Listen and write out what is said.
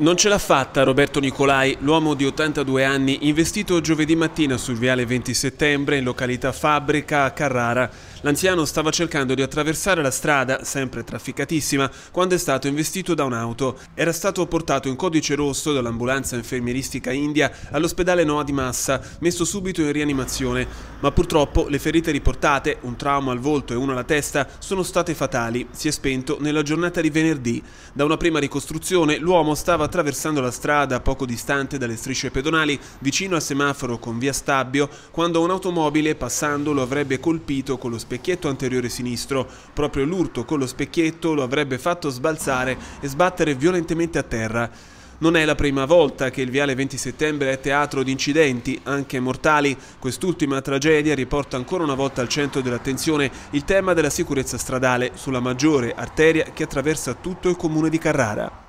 Non ce l'ha fatta Roberto Nicolai, l'uomo di 82 anni, investito giovedì mattina sul viale 20 settembre in località Fabbrica a Carrara. L'anziano stava cercando di attraversare la strada, sempre trafficatissima, quando è stato investito da un'auto. Era stato portato in codice rosso dall'ambulanza infermieristica India all'ospedale Noa di Massa, messo subito in rianimazione. Ma purtroppo le ferite riportate, un trauma al volto e uno alla testa, sono state fatali. Si è spento nella giornata di venerdì. Da una prima ricostruzione l'uomo stava attraversando la strada poco distante dalle strisce pedonali vicino al semaforo con via Stabbio quando un'automobile passando lo avrebbe colpito con lo specchietto anteriore sinistro. Proprio l'urto con lo specchietto lo avrebbe fatto sbalzare e sbattere violentemente a terra. Non è la prima volta che il viale 20 settembre è teatro di incidenti, anche mortali. Quest'ultima tragedia riporta ancora una volta al centro dell'attenzione il tema della sicurezza stradale sulla maggiore arteria che attraversa tutto il comune di Carrara.